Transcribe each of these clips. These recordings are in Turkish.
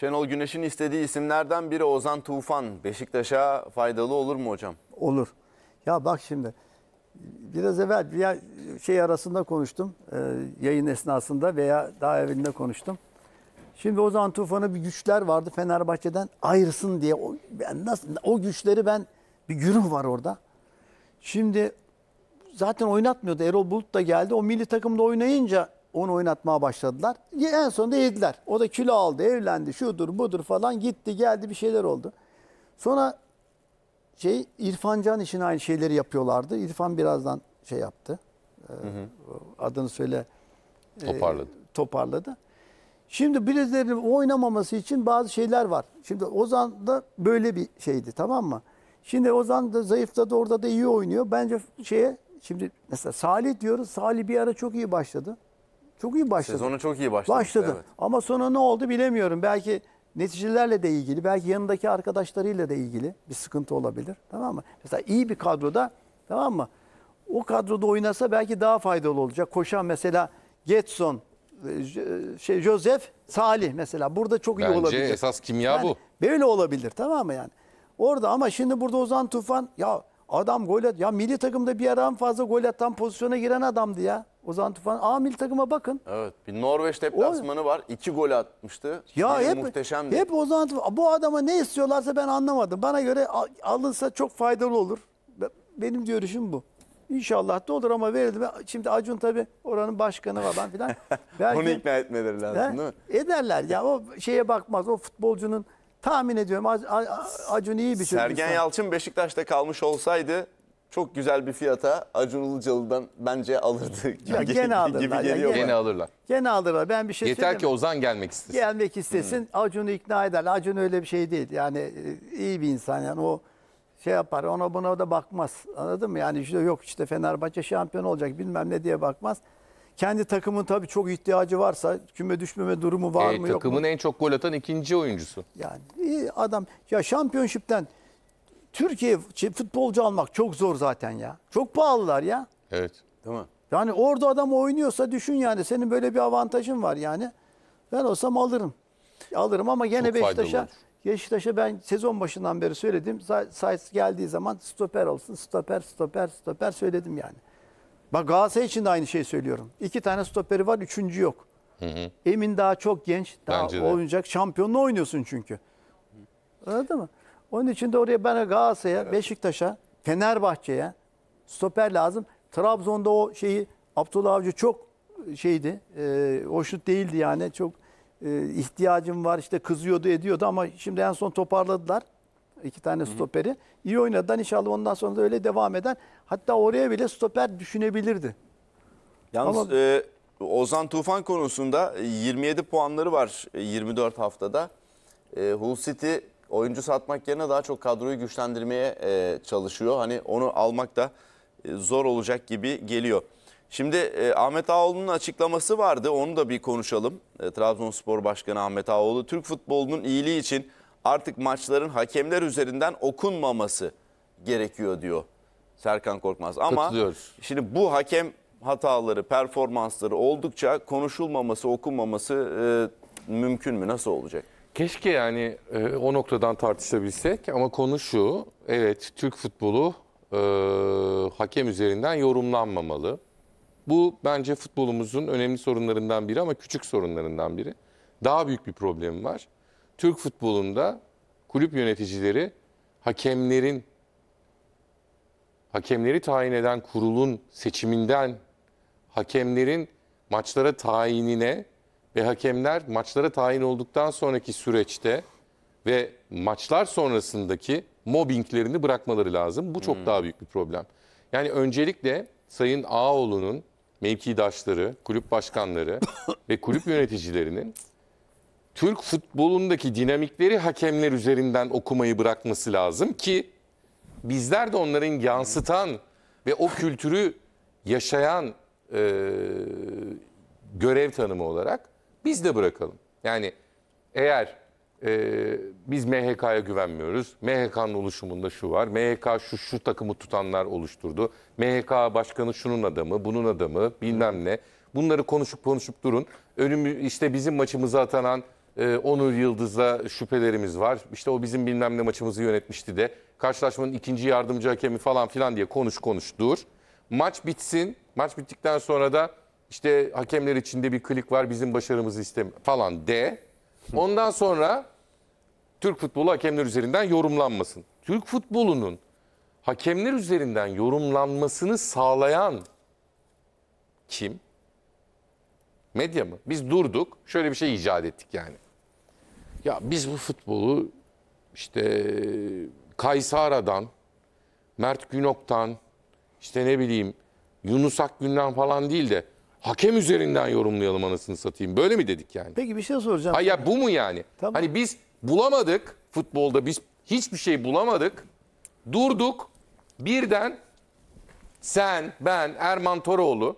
Şenol Güneş'in istediği isimlerden biri Ozan Tufan. Beşiktaş'a faydalı olur mu hocam? Olur. Ya bak şimdi biraz evvel bir şey arasında konuştum. E, yayın esnasında veya daha evinde konuştum. Şimdi Ozan Tufan'a bir güçler vardı Fenerbahçe'den ayrısın diye. O, ben nasıl, o güçleri ben bir güruh var orada. Şimdi zaten oynatmıyordu. Erol Bulut da geldi. O milli takımda oynayınca onu oynatmaya başladılar. En sonunda yediler. O da kilo aldı, evlendi, şudur budur falan gitti geldi bir şeyler oldu. Sonra şey İrfan Can için aynı şeyleri yapıyorlardı. İrfan birazdan şey yaptı. Ee, hı hı. Adını söyle. E, toparladı. E, toparladı. Şimdi birilerinin oynamaması için bazı şeyler var. Şimdi Ozan da böyle bir şeydi tamam mı? Şimdi Ozan da zayıfladı orada da iyi oynuyor. Bence şeye şimdi mesela Salih diyoruz. Salih bir ara çok iyi başladı. Çok iyi başladı. Sezonu çok iyi başladı. Başladı. Evet. Ama sonra ne oldu bilemiyorum. Belki neticelerle de ilgili, belki yanındaki arkadaşlarıyla da ilgili bir sıkıntı olabilir. Tamam mı? Mesela iyi bir kadroda tamam mı? O kadroda oynasa belki daha faydalı olacak. Koşan mesela Getson, e, e, şey Joseph, Salih mesela burada çok Bence iyi olabilir. Bence esas kimya yani bu. Böyle olabilir tamam mı yani? Orada ama şimdi burada Ozan Tufan ya adam gol at. Ya milli takımda bir aram fazla gol atan pozisyona giren adamdı ya. Ozan Tufan. A milli takıma bakın. Evet. Bir Norveç deplasmanı var. İki gol atmıştı. Ya Biri hep, muhteşemdi. hep Ozan Tufan. Bu adama ne istiyorlarsa ben anlamadım. Bana göre alınsa çok faydalı olur. Benim görüşüm bu. İnşallah da olur ama verildi. Şimdi Acun tabii oranın başkanı falan filan. Belki, Onu ikna etmeleri lazım he, değil mi? Ederler ya o şeye bakmaz. O futbolcunun tahmin ediyorum Acun iyi bir çocuk. Sergen Yalçın Beşiktaş'ta kalmış olsaydı çok güzel bir fiyata Acun Ilıcalı'dan bence alırdı gibi, ya gene alırlar, gibi geliyor. Gene alırlar. Gene alırlar. Ben bir şey Yeter ki Ozan gelmek istesin. Gelmek istesin. Hmm. Acun'u ikna eder. Acun öyle bir şey değil. Yani e, iyi bir insan yani o şey yapar. Ona buna da bakmaz. Anladın mı? Yani işte yok işte Fenerbahçe şampiyon olacak bilmem ne diye bakmaz. Kendi takımın tabii çok ihtiyacı varsa küme düşmeme durumu var e, mı yok mu? Takımın en çok gol atan ikinci oyuncusu. Yani adam ya şampiyonşipten Türkiye futbolcu almak çok zor zaten ya. Çok pahalılar ya. Evet. Değil mi? Yani orada adam oynuyorsa düşün yani senin böyle bir avantajın var yani. Ben olsam alırım. Alırım ama gene Beşiktaş'a Beşiktaş'a ben sezon başından beri söyledim. Sayısı geldiği zaman stoper olsun, stoper, stoper, stoper söyledim yani. Bak Galatasaray için de aynı şeyi söylüyorum. İki tane stoperi var, üçüncü yok. Hı hı. Emin daha çok genç, daha Bence oynayacak. De. Şampiyonla oynuyorsun çünkü. Anladın mı? Onun için de oraya ben Galatasaray'a, evet. Beşiktaş'a, Fenerbahçe'ye stoper lazım. Trabzon'da o şeyi Abdullah Avcı çok e, şeydi. E, hoşnut değildi yani. Çok e, ihtiyacım var işte kızıyordu ediyordu ama şimdi en son toparladılar. iki tane stoperi. Hı hı. İyi oynadılar inşallah ondan sonra da öyle devam eden. Hatta oraya bile stoper düşünebilirdi. Yalnız ama, e, Ozan Tufan konusunda 27 e, puanları var 24 e, haftada. E, Hull City oyuncu satmak yerine daha çok kadroyu güçlendirmeye e, çalışıyor. Hani onu almak da e, zor olacak gibi geliyor. Şimdi e, Ahmet Ağoğlu'nun açıklaması vardı. Onu da bir konuşalım. E, Trabzonspor Başkanı Ahmet Ağoğlu Türk futbolunun iyiliği için artık maçların hakemler üzerinden okunmaması gerekiyor diyor Serkan Korkmaz. Ama şimdi bu hakem hataları, performansları oldukça konuşulmaması, okunmaması e, mümkün mü? Nasıl olacak? Keşke yani e, o noktadan tartışabilsek ama konu şu. Evet Türk futbolu e, hakem üzerinden yorumlanmamalı. Bu bence futbolumuzun önemli sorunlarından biri ama küçük sorunlarından biri. Daha büyük bir problem var. Türk futbolunda kulüp yöneticileri hakemlerin hakemleri tayin eden kurulun seçiminden hakemlerin maçlara tayinine ve hakemler maçlara tayin olduktan sonraki süreçte ve maçlar sonrasındaki mobbinglerini bırakmaları lazım. Bu çok hmm. daha büyük bir problem. Yani öncelikle Sayın Ağoğlu'nun mevkidaşları, kulüp başkanları ve kulüp yöneticilerinin Türk futbolundaki dinamikleri hakemler üzerinden okumayı bırakması lazım ki bizler de onların yansıtan ve o kültürü yaşayan e, görev tanımı olarak biz de bırakalım. Yani eğer e, biz MHK'ya güvenmiyoruz. MHK'nın oluşumunda şu var. MHK şu şu takımı tutanlar oluşturdu. MHK başkanı şunun adamı, bunun adamı bilmem ne. Bunları konuşup konuşup durun. Önümü işte bizim maçımıza atanan e, Onur Yıldız'a şüphelerimiz var. İşte o bizim bilmem ne maçımızı yönetmişti de. Karşılaşmanın ikinci yardımcı hakemi falan filan diye konuş konuş dur. Maç bitsin. Maç bittikten sonra da işte hakemler içinde bir klik var bizim başarımızı istem falan de. Ondan sonra Türk futbolu hakemler üzerinden yorumlanmasın. Türk futbolunun hakemler üzerinden yorumlanmasını sağlayan kim? Medya mı? Biz durduk, şöyle bir şey icat ettik yani. Ya biz bu futbolu işte Kaysara'dan, Mert Günok'tan, işte ne bileyim Yunus Akgün'den falan değil de hakem üzerinden yorumlayalım anasını satayım. Böyle mi dedik yani? Peki bir şey soracağım. Ha ya bu mu yani? Tamam. Hani biz bulamadık futbolda biz hiçbir şey bulamadık. Durduk birden sen, ben, Erman Toroğlu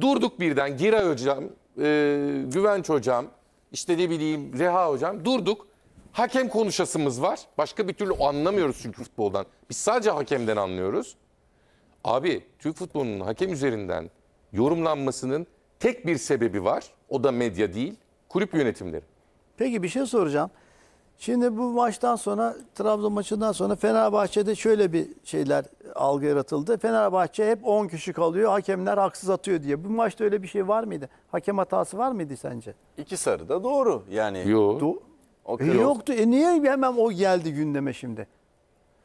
durduk birden Gira hocam, e, Güvenç hocam, işte ne bileyim Reha hocam durduk. Hakem konuşasımız var. Başka bir türlü anlamıyoruz çünkü futboldan. Biz sadece hakemden anlıyoruz. Abi Türk futbolunun hakem üzerinden yorumlanmasının tek bir sebebi var. O da medya değil, kulüp yönetimleri. Peki bir şey soracağım. Şimdi bu maçtan sonra Trabzon maçından sonra Fenerbahçe'de şöyle bir şeyler algı yaratıldı. Fenerbahçe hep 10 kişi kalıyor, hakemler haksız atıyor diye. Bu maçta öyle bir şey var mıydı? Hakem hatası var mıydı sence? İki sarı da doğru yani. Yok. Do- e, yoktu. E niye hemen o geldi gündeme şimdi?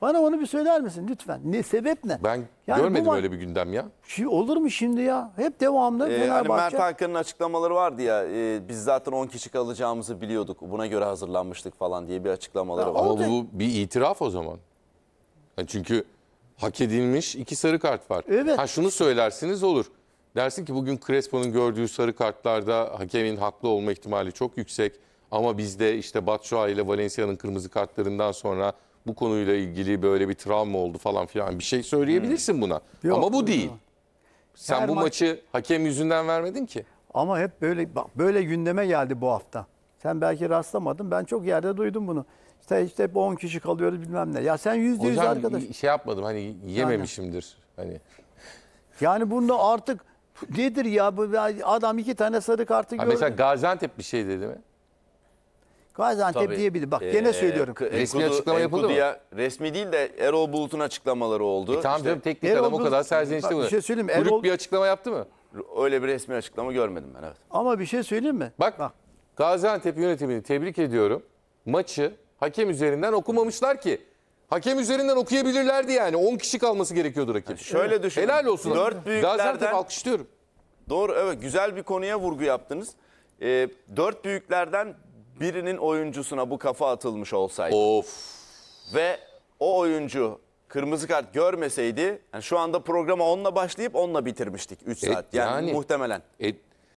Bana onu bir söyler misin lütfen? Ne sebep ne? Ben yani görmedim bu, öyle bir gündem ya. Şey olur mu şimdi ya? Hep devamlı ee, hani Fenerbahçe. Hani Mert Hakan'ın açıklamaları vardı ya. E, biz zaten 10 kişi kalacağımızı biliyorduk. Buna göre hazırlanmıştık falan diye bir açıklamaları ya, var. Ama bu bir itiraf o zaman. Yani çünkü hak edilmiş iki sarı kart var. Evet. Ha şunu söylersiniz olur. Dersin ki bugün Crespo'nun gördüğü sarı kartlarda hakemin haklı olma ihtimali çok yüksek. Ama bizde işte Batshuayi ile Valencia'nın kırmızı kartlarından sonra bu konuyla ilgili böyle bir travma oldu falan filan bir şey söyleyebilirsin hmm. buna. Yok, Ama bu değil. Sen Her bu maç- maçı hakem yüzünden vermedin ki. Ama hep böyle böyle gündeme geldi bu hafta. Sen belki rastlamadın. Ben çok yerde duydum bunu. İşte işte hep 10 kişi kalıyoruz bilmem ne. Ya sen yüzde yüz arkadaş. şey yapmadım hani yememişimdir. Hani Yani bunda artık nedir ya bu adam iki tane sarı kartı gördü. mesela Gaziantep bir şey dedi mi? Gaziantep Tabii. diyebilir. Bak gene ee, söylüyorum. resmi açıklama yapıldı mı? Resmi değil de Erol Bulut'un açıklamaları oldu. E tamam İşte canım teknik Erol adam o kadar serzenişte Bak, bir şey söyleyeyim mi? Kulüp bir açıklama yaptı mı? öyle bir resmi açıklama görmedim ben evet. Ama bir şey söyleyeyim mi? Bak, Gaziantep yönetimini tebrik ediyorum. Maçı hakem üzerinden okumamışlar ki. Hakem üzerinden okuyabilirlerdi yani. 10 kişi kalması gerekiyordu rakip. Şöyle düşünün. Helal olsun. Dört büyüklerden- Gaziantep alkışlıyorum. Doğru evet güzel bir konuya vurgu yaptınız. Ee, dört büyüklerden birinin oyuncusuna bu kafa atılmış olsaydı Of. ve o oyuncu kırmızı kart görmeseydi yani şu anda programa onunla başlayıp onunla bitirmiştik 3 e, saat. Yani, yani- muhtemelen. E,